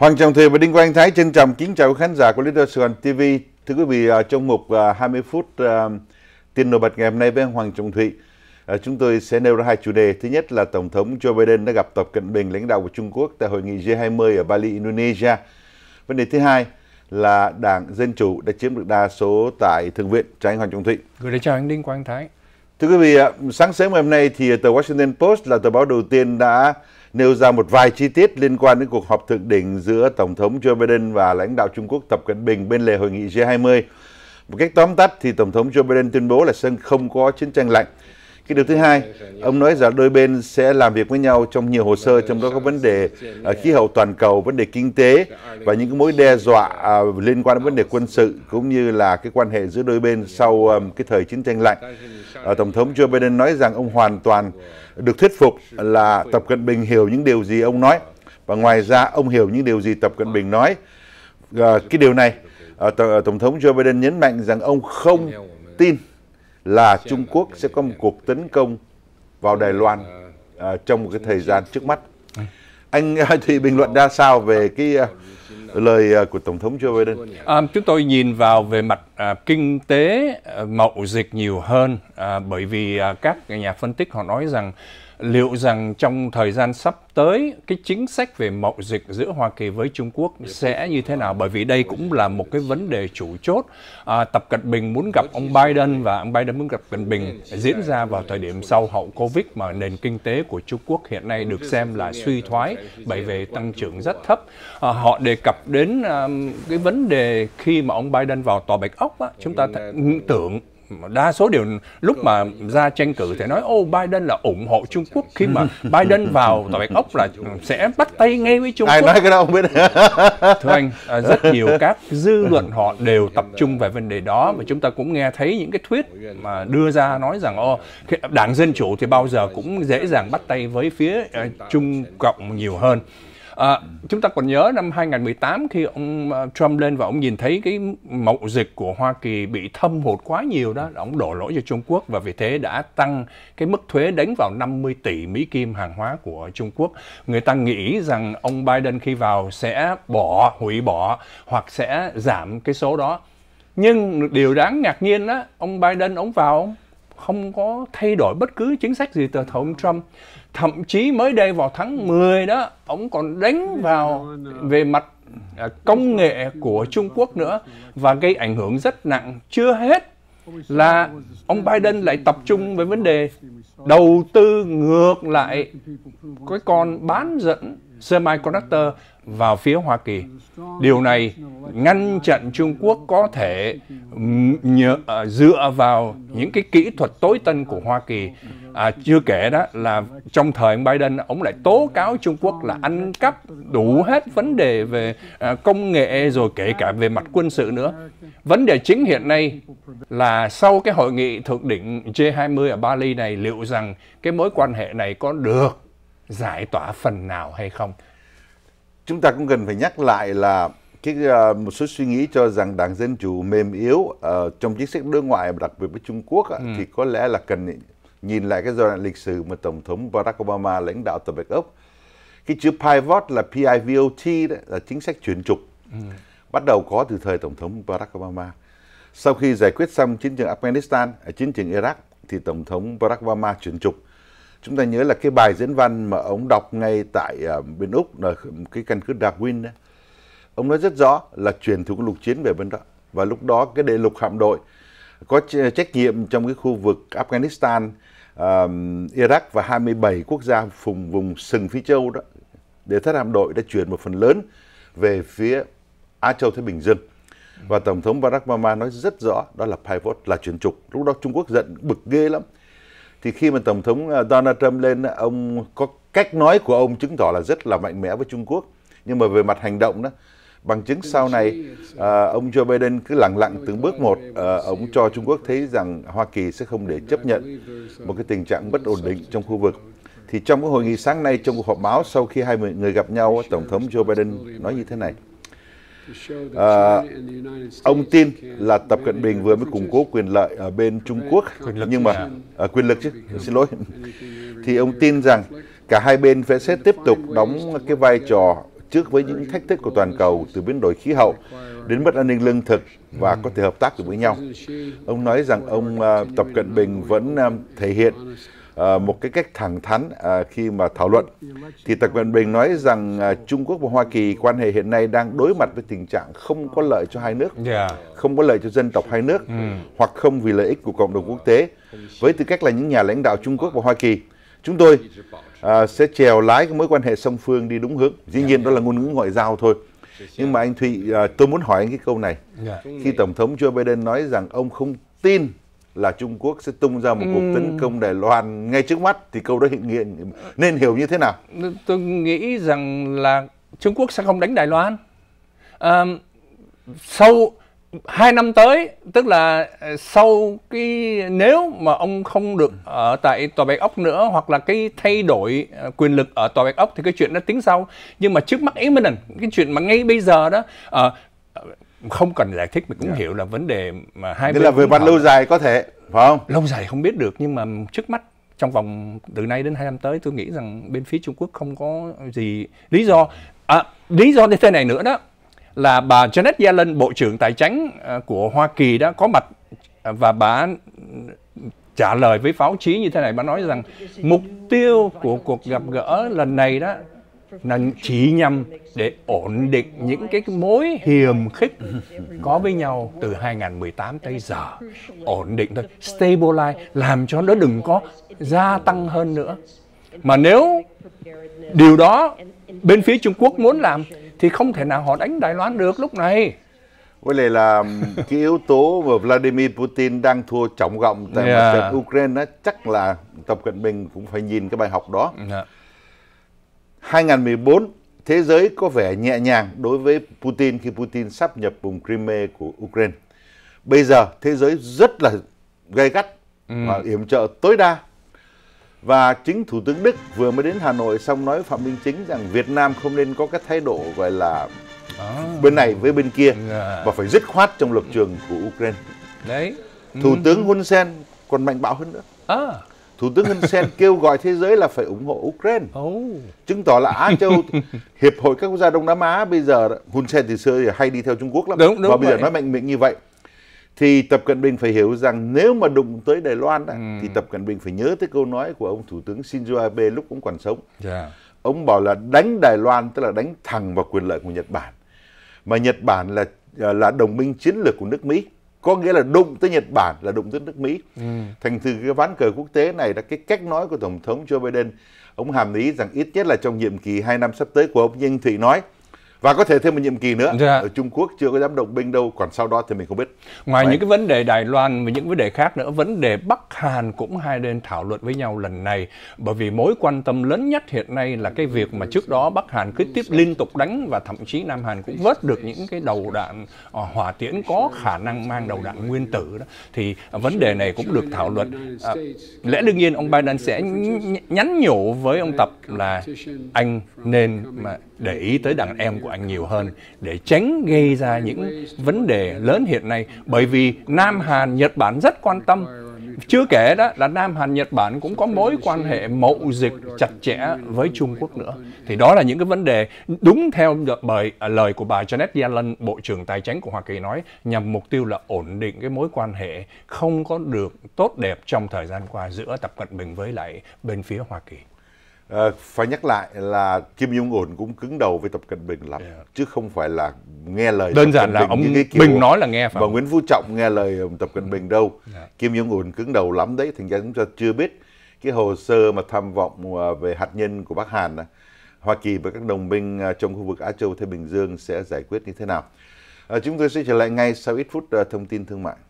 Hoàng Trọng Thùy và Đinh Quang Thái trân trọng kính chào khán giả của Little Sài TV. Thưa quý vị, à, trong mục 20 à, phút à, tin nổi bật ngày hôm nay với Hoàng Trọng Thụy, chúng tôi sẽ nêu ra hai chủ đề. Thứ nhất là Tổng thống Joe Biden đã gặp Tập Cận Bình, lãnh đạo của Trung Quốc tại hội nghị G20 ở Bali, Indonesia. Vấn đề thứ hai là Đảng Dân Chủ đã chiếm được đa số tại Thượng viện. Chào anh Hoàng Trọng Thụy. Gửi lời chào anh Đinh Quang Thái. Thưa quý vị, sáng sớm hôm nay thì tờ Washington Post là tờ báo đầu tiên đã nêu ra một vài chi tiết liên quan đến cuộc họp thượng đỉnh giữa Tổng thống Joe Biden và lãnh đạo Trung Quốc Tập Cận Bình bên lề hội nghị G20. Một cách tóm tắt thì Tổng thống Joe Biden tuyên bố là sân không có chiến tranh lạnh. Cái điều thứ hai, ông nói rằng đôi bên sẽ làm việc với nhau trong nhiều hồ sơ, trong đó có vấn đề à, khí hậu toàn cầu, vấn đề kinh tế và những cái mối đe dọa à, liên quan đến vấn đề quân sự cũng như là cái quan hệ giữa đôi bên sau um, cái thời chiến tranh lạnh. À, Tổng thống Joe Biden nói rằng ông hoàn toàn được thuyết phục là Tập Cận Bình hiểu những điều gì ông nói và ngoài ra ông hiểu những điều gì Tập Cận Bình nói. cái điều này, Tổng thống Joe Biden nhấn mạnh rằng ông không tin là Trung Quốc sẽ có một cuộc tấn công vào Đài Loan à, trong một cái thời gian trước mắt. Anh à, thì bình luận ra sao về cái à, lời à, của Tổng thống Joe Biden? À, chúng tôi nhìn vào về mặt à, kinh tế à, mậu dịch nhiều hơn à, bởi vì à, các nhà phân tích họ nói rằng liệu rằng trong thời gian sắp tới cái chính sách về mậu dịch giữa Hoa Kỳ với Trung Quốc sẽ như thế nào? Bởi vì đây cũng là một cái vấn đề chủ chốt. À, Tập Cận Bình muốn gặp ông Biden và ông Biden muốn gặp Cận Bình diễn ra vào thời điểm sau hậu Covid mà nền kinh tế của Trung Quốc hiện nay được xem là suy thoái bởi về tăng trưởng rất thấp. À, họ đề cập đến à, cái vấn đề khi mà ông Biden vào Tòa Bạch Ốc á, chúng ta tưởng đa số đều lúc mà ra tranh cử thì nói ô Biden là ủng hộ Trung Quốc khi mà Biden vào Tòa Bạch Ốc là sẽ bắt tay ngay với Trung Quốc. Ai nói cái đó không biết. Thưa anh, à, rất nhiều các dư luận họ đều tập trung về vấn đề đó và chúng ta cũng nghe thấy những cái thuyết mà đưa ra nói rằng ô đảng dân chủ thì bao giờ cũng dễ dàng bắt tay với phía à, Trung Cộng nhiều hơn. À, chúng ta còn nhớ năm 2018 khi ông ờ, Trump lên và ông nhìn thấy cái mậu dịch của Hoa Kỳ bị thâm hụt quá nhiều đó, ông đổ lỗi cho Trung Quốc và vì thế đã tăng cái mức thuế đánh vào 50 tỷ Mỹ Kim hàng hóa của Trung Quốc. Người ta nghĩ rằng ông Biden khi vào sẽ bỏ, hủy bỏ hoặc sẽ giảm cái số đó. Nhưng điều đáng ngạc nhiên đó, ông Biden ông vào không có thay đổi bất cứ chính sách gì từ thời ông Trump. Thậm chí mới đây vào tháng 10 đó, ông còn đánh vào về mặt à, công nghệ của Trung Quốc nữa và gây ảnh hưởng rất nặng. Chưa hết là ông Biden lại tập trung với vấn đề đầu tư ngược lại cái con bán dẫn semiconductor vào phía Hoa Kỳ. Điều này ngăn chặn Trung Quốc có thể nhờ, à, dựa vào những cái kỹ thuật tối tân của Hoa Kỳ. À, chưa kể đó là trong thời ông Biden, ông lại tố cáo Trung Quốc là ăn cắp đủ hết vấn đề về à, công nghệ rồi kể cả về mặt quân sự nữa. Vấn đề chính hiện nay là sau cái hội nghị thượng đỉnh G20 ở Bali này liệu rằng cái mối quan hệ này có được giải tỏa phần nào hay không? Chúng ta cũng cần phải nhắc lại là cái uh, một số suy nghĩ cho rằng đảng dân chủ mềm yếu uh, trong chính sách đối ngoại đặc biệt với Trung Quốc uh, ừ. thì có lẽ là cần nhìn lại cái giai đoạn lịch sử mà tổng thống Barack Obama lãnh đạo tập Bạch Ốc. Cái chữ pivot là PIVOT đấy là chính sách chuyển trục. Ừ. Bắt đầu có từ thời tổng thống Barack Obama. Sau khi giải quyết xong chiến trường Afghanistan, à, chiến trường Iraq thì tổng thống Barack Obama chuyển trục chúng ta nhớ là cái bài diễn văn mà ông đọc ngay tại uh, bên úc là cái căn cứ darwin đó ông nói rất rõ là truyền thống lục chiến về bên đó và lúc đó cái đệ lục hạm đội có trách nhiệm trong cái khu vực afghanistan uh, iraq và 27 quốc gia vùng vùng sừng phi châu đó để thất hạm đội đã chuyển một phần lớn về phía á châu thái bình dương và tổng thống barack obama nói rất rõ đó là pivot là chuyển trục lúc đó trung quốc giận bực ghê lắm thì khi mà tổng thống à, Donald Trump lên ông có cách nói của ông chứng tỏ là rất là mạnh mẽ với Trung Quốc nhưng mà về mặt hành động đó bằng chứng sau này à, ông Joe Biden cứ lặng lặng từng bước một à, ông cho Trung Quốc thấy rằng Hoa Kỳ sẽ không để chấp nhận một cái tình trạng bất ổn định trong khu vực thì trong cái hội nghị sáng nay trong cuộc họp báo sau khi hai người gặp nhau tổng thống Joe Biden nói như thế này À, ông tin là Tập Cận Bình vừa mới củng cố quyền lợi ở bên Trung Quốc, lực nhưng mà à, quyền lực chứ, xin lỗi. Thì ông tin rằng cả hai bên sẽ tiếp tục đóng cái vai trò trước với những thách thức của toàn cầu từ biến đổi khí hậu đến mất an ninh lương thực và hmm. có thể hợp tác được với nhau. Ông nói rằng ông à, Tập Cận Bình vẫn à, thể hiện Ờ, một cái cách thẳng thắn ờ, khi mà thảo luận. Thì Tập Cận Bình nói rằng ờ, Trung Quốc và Hoa Kỳ quan hệ hiện nay đang đối mặt với tình trạng không có lợi cho hai nước, không có lợi cho dân tộc hai nước, mm. hoặc không vì lợi ích của cộng đồng quốc tế. Với tư cách là những nhà lãnh đạo Trung Quốc và Hoa Kỳ, chúng tôi sẽ trèo lái mối quan hệ song phương đi đúng hướng. Dĩ nhiên đó là ngôn ngữ ngoại giao thôi. Nhưng mà anh Thụy, tôi muốn hỏi anh cái câu này. Khi Tổng thống Joe Biden nói rằng ông không tin là Trung Quốc sẽ tung ra một ừ. cuộc tấn công Đài Loan ngay trước mắt thì câu đó hiện hiện nên hiểu như thế nào? Tôi nghĩ rằng là Trung Quốc sẽ không đánh Đài Loan. À, sau hai năm tới tức là ờ, sau cái nếu mà ông không được ở tại tòa bạch ốc nữa hoặc là cái thay đổi ờ, quyền lực ở tòa bạch ốc thì cái chuyện đó tính sau nhưng mà trước mắt imminent cái chuyện mà ngay bây giờ đó uh, không cần giải thích mình cũng yeah. Dạ. hiểu là vấn đề mà hai Nên bên là về mặt lâu dài có thể phải không lâu dài không biết được nhưng mà trước mắt trong vòng từ nay đến hai năm tới tôi nghĩ rằng bên phía Trung Quốc không có gì lý do à, lý do như thế này nữa đó là bà Janet Yellen Bộ trưởng Tài chính à, của Hoa Kỳ đã có mặt à, và bà trả lời với báo chí như thế này bà nói rằng mục tiêu của cuộc gặp gỡ lần này đó nó chỉ nhằm để ổn định những cái mối hiềm khích có với nhau từ 2018 tới giờ ổn định thôi stabilize làm cho nó đừng có gia tăng hơn nữa mà nếu điều đó bên phía Trung Quốc muốn làm thì không thể nào họ đánh Đài Loan được lúc này với lại là cái yếu tố mà Vladimir Putin đang thua trọng gọng tại yeah. mặt trận Ukraine đó, chắc là Tập Cận Bình cũng phải nhìn cái bài học đó. Yeah. 2014 thế giới có vẻ nhẹ nhàng đối với Putin khi Putin sắp nhập vùng Crimea của Ukraine. Bây giờ thế giới rất là gay gắt ừ. và yểm trợ tối đa. Và chính Thủ tướng Đức vừa mới đến Hà Nội xong nói Phạm Minh Chính rằng Việt Nam không nên có cái thái độ gọi là à. bên này với bên kia dạ. và phải dứt khoát trong lập trường của Ukraine. Đấy. Thủ ừ. tướng Hun Sen còn mạnh bạo hơn nữa. À Thủ tướng Hun Sen kêu gọi thế giới là phải ủng hộ Ukraine. Oh. Chứng tỏ là Á Châu, Hiệp hội các quốc gia Đông Nam Á bây giờ, Hun Sen từ xưa giờ hay đi theo Trung Quốc lắm. Đúng, đúng Và bây vậy. giờ nói mạnh miệng như vậy. Thì Tập Cận Bình phải hiểu rằng nếu mà đụng tới Đài Loan ừ. thì Tập Cận Bình phải nhớ tới câu nói của ông Thủ tướng Shinzo Abe lúc cũng còn sống. Yeah. Dạ. Ông bảo là đánh Đài Loan tức là đánh thẳng vào quyền lợi của Nhật Bản. Mà Nhật Bản là à, là đồng minh chiến lược của nước Mỹ có nghĩa là đụng tới Nhật Bản là đụng tới nước Mỹ. Ừ. Thành từ cái ván cờ quốc tế này là cái cách nói của Tổng thống Joe Biden. Ông hàm ý rằng ít nhất là trong nhiệm kỳ 2 năm sắp tới của ông Nhân Thụy nói và có thể thêm một nhiệm kỳ nữa dạ. ở Trung Quốc chưa có dám động binh đâu còn sau đó thì mình không biết ngoài Đấy. những cái vấn đề Đài Loan và những vấn đề khác nữa vấn đề Bắc Hàn cũng hai bên thảo luận với nhau lần này bởi vì mối quan tâm lớn nhất hiện nay là cái việc mà trước đó Bắc Hàn cứ tiếp liên tục đánh và thậm chí Nam Hàn cũng vớt được những cái đầu đạn ờ, hỏa tiễn có khả năng mang đầu đạn nguyên tử đó thì vấn đề này cũng được thảo luận à, lẽ đương nhiên ông Biden sẽ nhắn nhủ với ông Tập là anh nên mà để ý tới đàn em của anh nhiều hơn để tránh gây ra những vấn đề lớn hiện nay bởi vì Nam Hàn Nhật Bản rất quan tâm chưa kể đó là Nam Hàn Nhật Bản cũng có mối quan hệ mậu dịch chặt chẽ với Trung Quốc nữa thì đó là những cái vấn đề đúng theo bởi à, lời của bà Janet Yellen Bộ trưởng Tài chính của Hoa Kỳ nói nhằm mục tiêu là ổn định cái mối quan hệ không có được tốt đẹp trong thời gian qua giữa Tập Cận Bình với lại bên phía Hoa Kỳ. Ờ, phải nhắc lại là Kim Jong Un cũng cứng đầu với Tập Cận Bình lắm yeah. chứ không phải là nghe lời đơn Tập giản Cận là Bình ông cái kiểu Bình nói là nghe phải và Nguyễn Phú Trọng nghe lời Tập Cận ừ. Bình đâu yeah. Kim Jong Un cứng đầu lắm đấy thành ra chúng ta chưa biết cái hồ sơ mà tham vọng à, về hạt nhân của Bắc Hàn Hoa Kỳ và các đồng minh à, trong khu vực Á Châu Thái Bình Dương sẽ giải quyết như thế nào à, chúng tôi sẽ trở lại ngay sau ít phút thông tin thương mại